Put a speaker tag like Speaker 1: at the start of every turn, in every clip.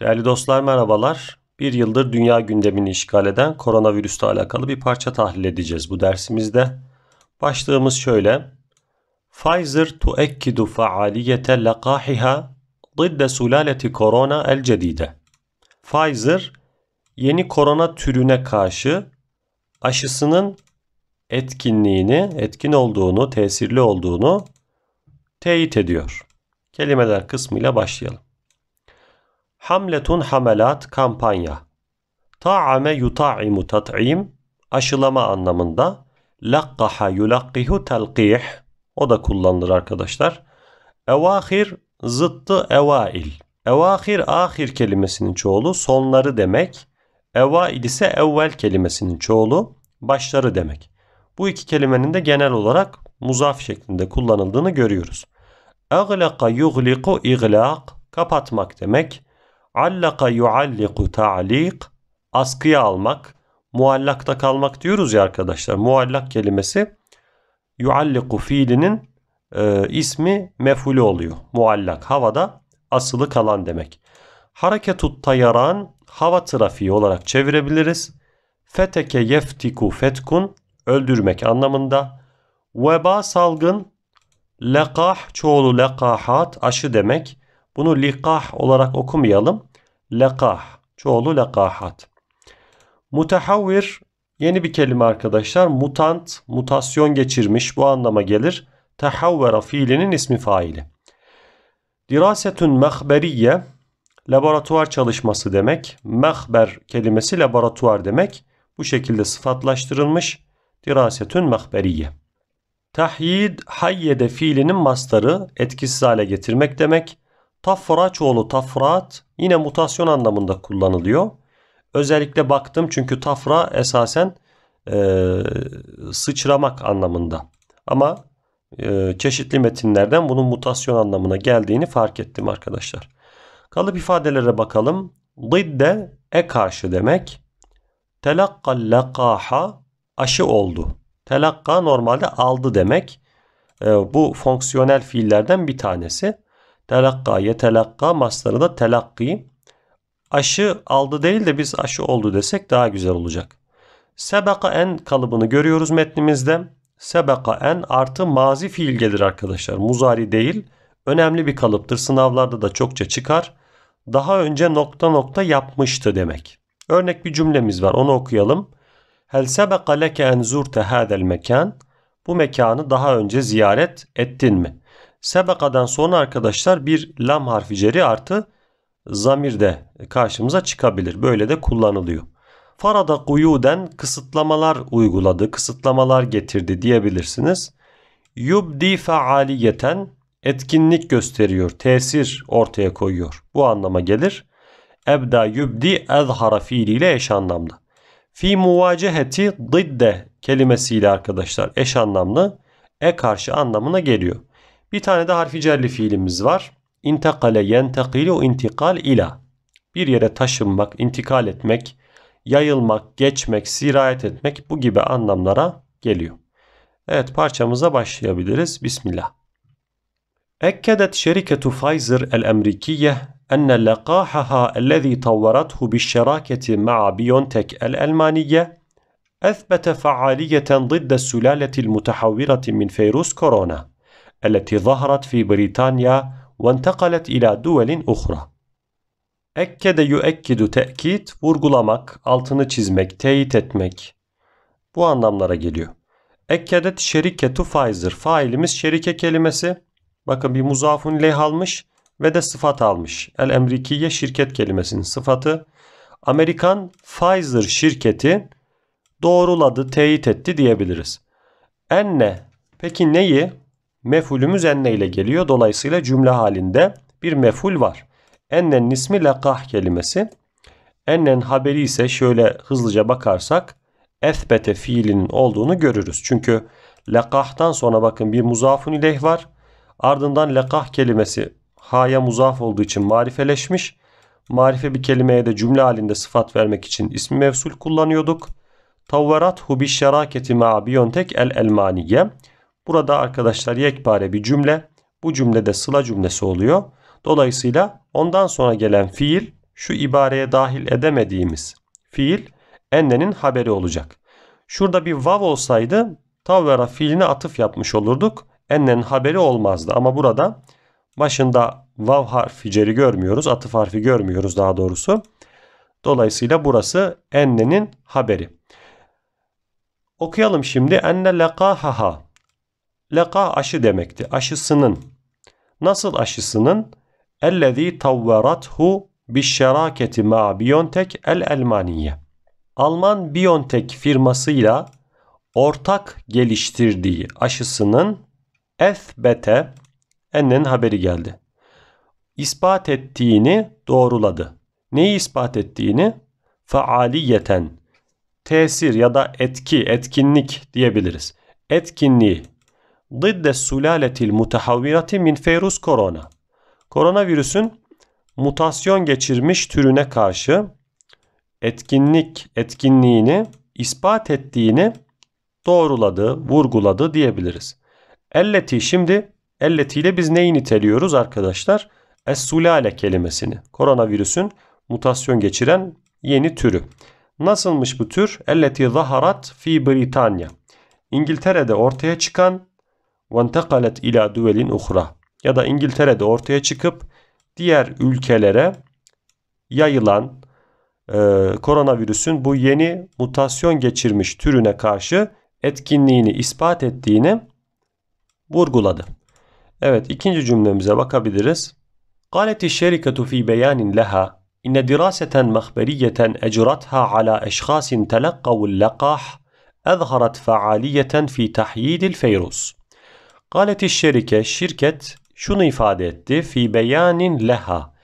Speaker 1: Değerli dostlar merhabalar. Bir yıldır dünya gündemini işgal eden koronavirüsle alakalı bir parça tahlil edeceğiz bu dersimizde. Başlığımız şöyle. Pfizer tuekkidu faaliyete lakahiha ضد sulaleti korona el cedide. Pfizer yeni korona türüne karşı aşısının etkinliğini, etkin olduğunu, tesirli olduğunu teyit ediyor. Kelimeler kısmıyla başlayalım. Hamletun hamelat kampanya. Ta'ame yutaimu tat'im aşılama anlamında. Lakkaha yulakkihu telqih. O da kullanılır arkadaşlar. Evahir zıttı evail. Evahir ahir kelimesinin çoğulu sonları demek. Evail ise evvel kelimesinin çoğulu başları demek. Bu iki kelimenin de genel olarak muzaf şeklinde kullanıldığını görüyoruz. Aglaka yugliku iglak kapatmak demek. Allaka yualliku ta'liq askıya almak, muallakta kalmak diyoruz ya arkadaşlar. Muallak kelimesi yualliku fiilinin e, ismi mefulü oluyor. Muallak havada asılı kalan demek. Hareketut tayaran hava trafiği olarak çevirebiliriz. Feteke yeftiku fetkun öldürmek anlamında. Veba salgın lekah çoğulu lekahat aşı demek. Bunu likah olarak okumayalım. Lekah. Çoğulu lekahat. Mutahawvir yeni bir kelime arkadaşlar. Mutant, mutasyon geçirmiş bu anlama gelir. Tahawvera fiilinin ismi faili. Dirasetun mehberiye laboratuvar çalışması demek. Mehber kelimesi laboratuvar demek. Bu şekilde sıfatlaştırılmış. Dirasetün mehberiye. Tahyid hayyede fiilinin mastarı etkisiz hale getirmek demek. Tafraçoğlu tafrat yine mutasyon anlamında kullanılıyor. Özellikle baktım çünkü tafra esasen e, sıçramak anlamında. Ama e, çeşitli metinlerden bunun mutasyon anlamına geldiğini fark ettim arkadaşlar. Kalıp ifadelere bakalım. Didde e karşı demek. Telakka lakaha aşı oldu. Telakka normalde aldı demek. E, bu fonksiyonel fiillerden bir tanesi. Telakka, yetelakka masları da telakki. Aşı aldı değil de biz aşı oldu desek daha güzel olacak. Sebeka en kalıbını görüyoruz metnimizde. Sebeka en artı mazi fiil gelir arkadaşlar. Muzari değil. Önemli bir kalıptır. Sınavlarda da çokça çıkar. Daha önce nokta nokta yapmıştı demek. Örnek bir cümlemiz var. Onu okuyalım. Hel sebeka leke en zurte hadel mekan. Bu mekanı daha önce ziyaret ettin mi? Sebakadan sonra arkadaşlar bir lam harfi ceri artı zamir de karşımıza çıkabilir. Böyle de kullanılıyor. Farada kuyuden kısıtlamalar uyguladı, kısıtlamalar getirdi diyebilirsiniz. Yubdi faaliyeten etkinlik gösteriyor, tesir ortaya koyuyor. Bu anlama gelir. Ebda yubdi ezhara fiiliyle eş anlamlı. Fi muvaceheti didde kelimesiyle arkadaşlar eş anlamlı. E karşı anlamına geliyor. Bir tane de harfi cerli fiilimiz var. İntakale o intikal ila. Bir yere taşınmak, intikal etmek, yayılmak, geçmek, sirayet etmek bu gibi anlamlara geliyor. Evet parçamıza başlayabiliriz. Bismillah. أكدت شركة فايزر الأمريكية أن لقاحها الذي طورته بالشراكة مع بيونتك الألمانية أثبت فعالية ضد السلالة المتحورة من فيروس كورونا التي ظهرت في بريطانيا وانتقلت إلى دول أخرى. Ekkede yüekkidu tekit, vurgulamak, altını çizmek, teyit etmek. Bu anlamlara geliyor. Ekkedet şeriketu Pfizer. Failimiz şerike kelimesi. Bakın bir muzafun leh almış ve de sıfat almış. El emrikiye şirket kelimesinin sıfatı. Amerikan Pfizer şirketi doğruladı, teyit etti diyebiliriz. Enne. Peki neyi? mefulümüz enne ile geliyor. Dolayısıyla cümle halinde bir meful var. Ennenin ismi lekah kelimesi. Ennen haberi ise şöyle hızlıca bakarsak esbete fiilinin olduğunu görürüz. Çünkü lekahtan sonra bakın bir muzafun ileyh var. Ardından lekah kelimesi ha'ya muzaf olduğu için marifeleşmiş. Marife bir kelimeye de cümle halinde sıfat vermek için ismi mevsul kullanıyorduk. Tavverat hubi şeraketi ma'biyontek el elmaniye. Burada arkadaşlar yekpare bir cümle. Bu cümlede sıla cümlesi oluyor. Dolayısıyla ondan sonra gelen fiil şu ibareye dahil edemediğimiz fiil ennenin haberi olacak. Şurada bir vav olsaydı tavvera fiiline atıf yapmış olurduk. Ennenin haberi olmazdı ama burada başında vav harfi ceri görmüyoruz. Atıf harfi görmüyoruz daha doğrusu. Dolayısıyla burası ennenin haberi. Okuyalım şimdi. Enne lekahaha. Leka aşı demekti. Aşısının. Nasıl aşısının? Ellezî tavverathu bişşeraketi ma biyontek el Elmaniye. Alman biyontek firmasıyla ortak geliştirdiği aşısının Ethbete En'in haberi geldi. İspat ettiğini doğruladı. Neyi ispat ettiğini? Faaliyeten tesir ya da etki, etkinlik diyebiliriz. Etkinliği ضد sulaletil mutahavvirati min feyrus korona. Koronavirüsün mutasyon geçirmiş türüne karşı etkinlik etkinliğini ispat ettiğini doğruladı, vurguladı diyebiliriz. Elleti şimdi elletiyle biz neyi niteliyoruz arkadaşlar? Es-sulale kelimesini. Koronavirüsün mutasyon geçiren yeni türü. Nasılmış bu tür? Elleti zaharat fi Britanya. İngiltere'de ortaya çıkan وَانْتَقَلَتْ ila duvelin uhra ya da İngiltere'de ortaya çıkıp diğer ülkelere yayılan e, koronavirüsün bu yeni mutasyon geçirmiş türüne karşı etkinliğini ispat ettiğini vurguladı. Evet ikinci cümlemize bakabiliriz. قالت الشركة في بيان لها إن دراسة مخبرية أجرتها على أشخاص تلقوا اللقاح أظهرت فعالية في تحييد الفيروس Galeti şerike şirket şunu ifade etti. Fi beyanin leha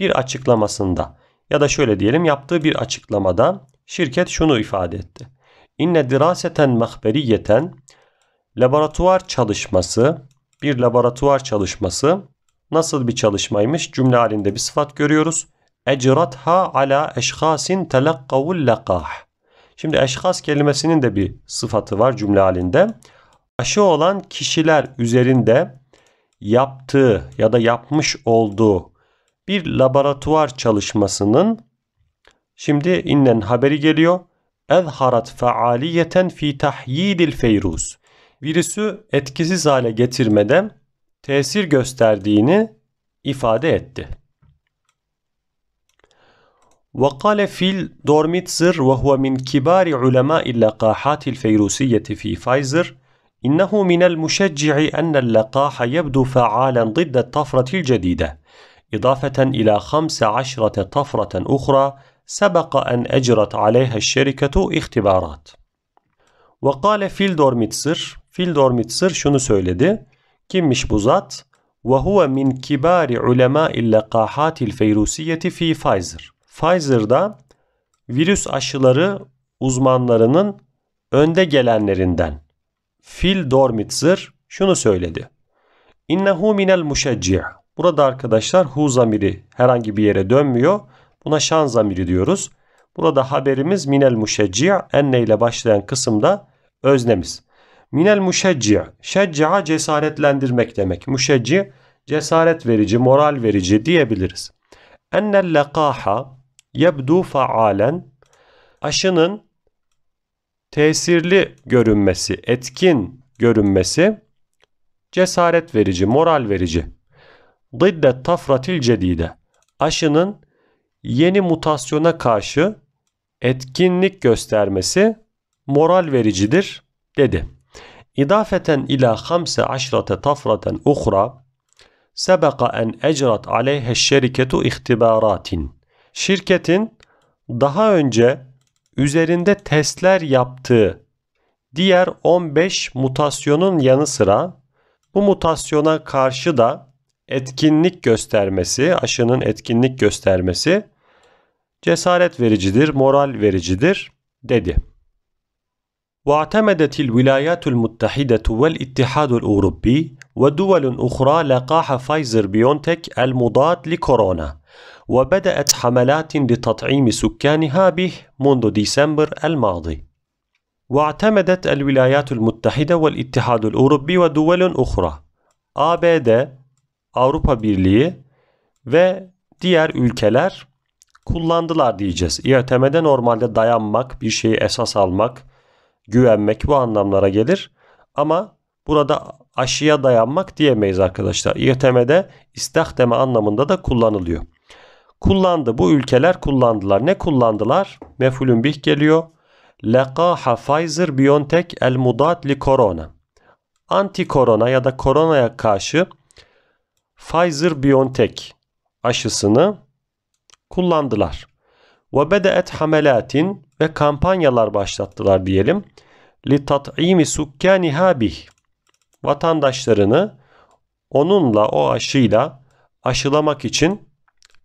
Speaker 1: bir açıklamasında ya da şöyle diyelim yaptığı bir açıklamada şirket şunu ifade etti. İnne diraseten mahberiyeten laboratuvar çalışması bir laboratuvar çalışması nasıl bir çalışmaymış cümle halinde bir sıfat görüyoruz. Ecratha ala eşhasin telakkavul lekah. Şimdi eşhas kelimesinin de bir sıfatı var cümle halinde aşı olan kişiler üzerinde yaptığı ya da yapmış olduğu bir laboratuvar çalışmasının şimdi innen haberi geliyor. Ezharat faaliyeten fi tahyidil feyruz. Virüsü etkisiz hale getirmede tesir gösterdiğini ifade etti. وقال فيل دورميتزر وهو من كبار علماء اللقاحات الفيروسية في Pfizer إنه من المشجع أن اللقاح يبدو فعالا ضد الطفرة الجديدة إضافة إلى خمس عشرة طفرة أخرى سبق أن أجرت عليها الشركة اختبارات وقال فيلدور ميتسر Fildor Mitzer şunu söyledi. Kimmiş bu zat? وَهُوَ مِنْ كِبَارِ عُلَمَاءِ اللَّقَاحَاتِ الْفَيْرُوسِيَّةِ fi Pfizer. Pfizer'da virüs aşıları uzmanlarının önde gelenlerinden Phil Dormitzer şunu söyledi. İnnehu minel muşecci. Burada arkadaşlar hu zamiri herhangi bir yere dönmüyor. Buna şan zamiri diyoruz. Burada haberimiz minel muşecci enne ile başlayan kısımda öznemiz. Minel muşecci. Şecca cesaretlendirmek demek. Muşecci cesaret verici, moral verici diyebiliriz. Ennel lekaha yebdu faalen aşının tesirli görünmesi, etkin görünmesi cesaret verici, moral verici. Didde tafratil cedide. Aşının yeni mutasyona karşı etkinlik göstermesi moral vericidir dedi. İdafeten ila hamse aşrate tafraten uhra sebeka en ecrat aleyhe şeriketu ihtibaratin. Şirketin daha önce üzerinde testler yaptığı diğer 15 mutasyonun yanı sıra bu mutasyona karşı da etkinlik göstermesi, aşının etkinlik göstermesi cesaret vericidir, moral vericidir dedi. واعتمدت الولايات المتحدة والاتحاد الأوروبي ودول أخرى لقاح فايزر بيونتك المضاد لكورونا وبدأت حملات لتطعيم سكانها به منذ ديسمبر الماضي واعتمدت الولايات المتحدة والاتحاد الأوروبي ودول أخرى ABD, Avrupa Birliği ve diğer ülkeler kullandılar diyeceğiz. İ'temede normalde dayanmak, bir şeyi esas almak, güvenmek bu anlamlara gelir. Ama burada aşıya dayanmak diyemeyiz arkadaşlar. İ'temede istahdeme anlamında da kullanılıyor. Kullandı. Bu ülkeler kullandılar. Ne kullandılar? Mefulün bih geliyor. Lekaha Pfizer BioNTech el mudat li korona. Anti korona ya da koronaya karşı Pfizer BioNTech aşısını kullandılar. Ve bedeet hamelatin ve kampanyalar başlattılar diyelim. Li tat'imi sukkaniha bih. Vatandaşlarını onunla o aşıyla aşılamak için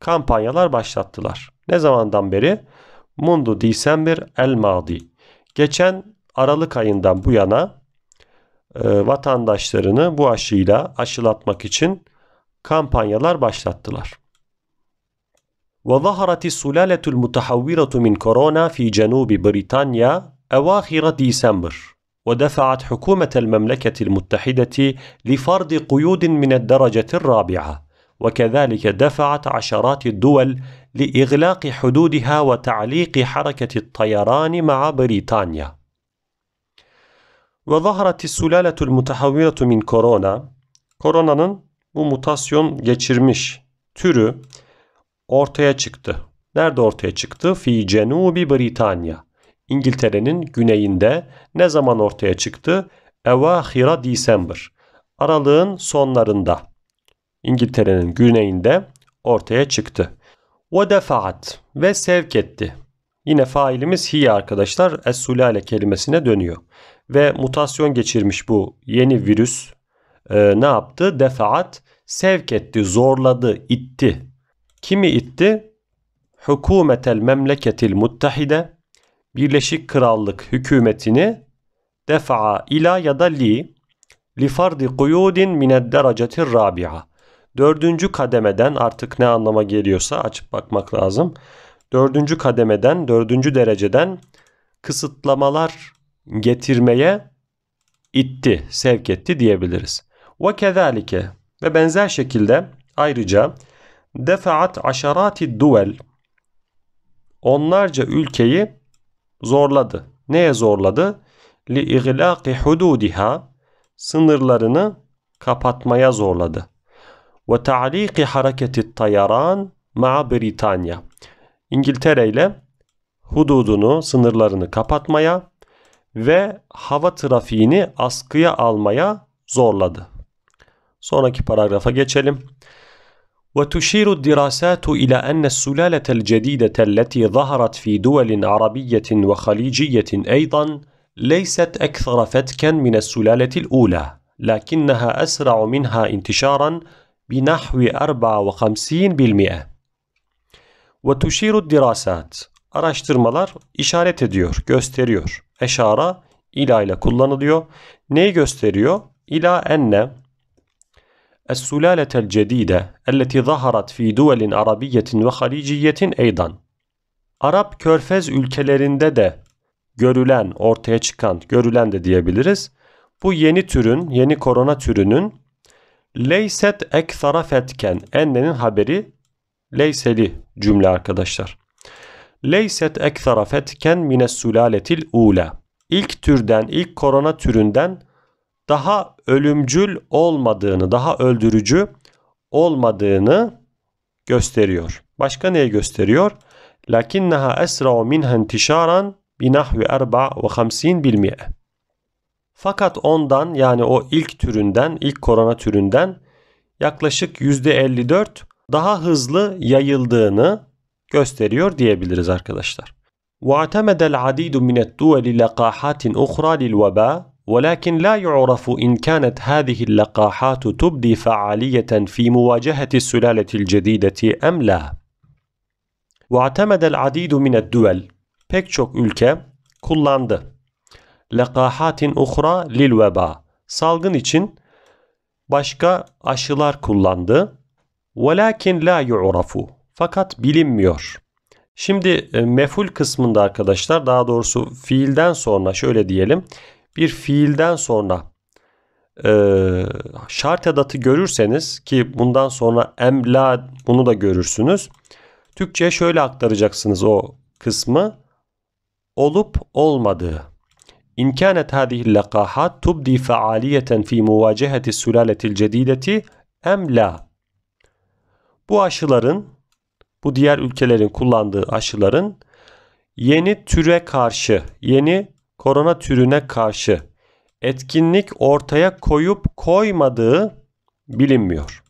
Speaker 1: kampanyalar başlattılar. Ne zamandan beri? Mundu December el Madi. Geçen Aralık ayından bu yana e, vatandaşlarını bu aşıyla aşılatmak için kampanyalar başlattılar. وظهرت السلالة المتحورة من كورونا في جنوب بريطانيا أواخر ديسمبر ودفعت حكومة المملكة المتحدة لفرض قيود من الدرجة الرابعة وكذلك دفعت عشرات الدول لإغلاق حدودها وتعليق حركة الطيران مع بريطانيا. Ve zaharat sulalatu mutahavviratu min korona. Koronanın bu mutasyon geçirmiş türü ortaya çıktı. Nerede ortaya çıktı? Fi cenubi Britanya. İngiltere'nin güneyinde ne zaman ortaya çıktı? Evahira December. Aralığın sonlarında. İngiltere'nin güneyinde ortaya çıktı. وَدَفَعَتْ ve sevk etti. Yine failimiz hi arkadaşlar es-sulale kelimesine dönüyor. Ve mutasyon geçirmiş bu yeni virüs e, ne yaptı? Defaat sevk etti, zorladı, itti. Kimi itti? Hükümetel memleketil muttahide Birleşik Krallık hükümetini defa ila ya da li li fardi kuyudin mined derecetir rabi'a Dördüncü kademeden artık ne anlama geliyorsa açıp bakmak lazım. Dördüncü kademeden, dördüncü dereceden kısıtlamalar getirmeye itti, sevk etti diyebiliriz. Ve kezalike ve benzer şekilde ayrıca defaat aşarati duel onlarca ülkeyi zorladı. Neye zorladı? Li iglaqi hududiha sınırlarını kapatmaya zorladı ve ta'liqi hareketi tayaran ma'a Britanya. İngiltere ile hududunu, sınırlarını kapatmaya ve hava trafiğini askıya almaya zorladı. Sonraki paragrafa geçelim. وتشير الدراسات إلى أن السلالة الجديدة التي ظهرت في دول عربية وخليجية أيضا ليست أكثر فتكا من السلالة الأولى، لكنها أسرع منها انتشارا بنحو 54%. وتشير الدراسات araştırmalar işaret ediyor, gösteriyor. Eşara ila ile kullanılıyor. Neyi gösteriyor? İla enne السلالة الجديدة التي ظهرت في دول عربية وخليجية أيضا Arap körfez ülkelerinde de görülen, ortaya çıkan, görülen de diyebiliriz. Bu yeni türün, yeni korona türünün Leyset ekthara fetken. Ennenin haberi leyseli cümle arkadaşlar. Leyset ekthara fetken mines sülaletil ula. İlk türden, ilk korona türünden daha ölümcül olmadığını, daha öldürücü olmadığını gösteriyor. Başka neye gösteriyor? Lakinnaha esra minha intişaran binahvi erba ve hamsin bil fakat ondan yani o ilk türünden, ilk korona türünden yaklaşık %54 daha hızlı yayıldığını gösteriyor diyebiliriz arkadaşlar. واعتمد العديد من الدول لقاحات أخرى للوباء ولكن لا يعرف إن كانت هذه اللقاحات تبدي فعالية في مواجهة السلالة الجديدة أم لا. واعتمد العديد من الدول pek çok ülke kullandı lekahatin uhra lil veba. Salgın için başka aşılar kullandı. Velakin la yu'rafu. Fakat bilinmiyor. Şimdi e, meful kısmında arkadaşlar daha doğrusu fiilden sonra şöyle diyelim. Bir fiilden sonra e, şart edatı görürseniz ki bundan sonra emla bunu da görürsünüz. Türkçe şöyle aktaracaksınız o kısmı olup olmadığı. إن كانت هذه اللقاحات تبدي فعالية في مواجهة السلالة الجديدة أم لا Bu aşıların, bu diğer ülkelerin kullandığı aşıların yeni türe karşı, yeni korona türüne karşı etkinlik ortaya koyup koymadığı bilinmiyor.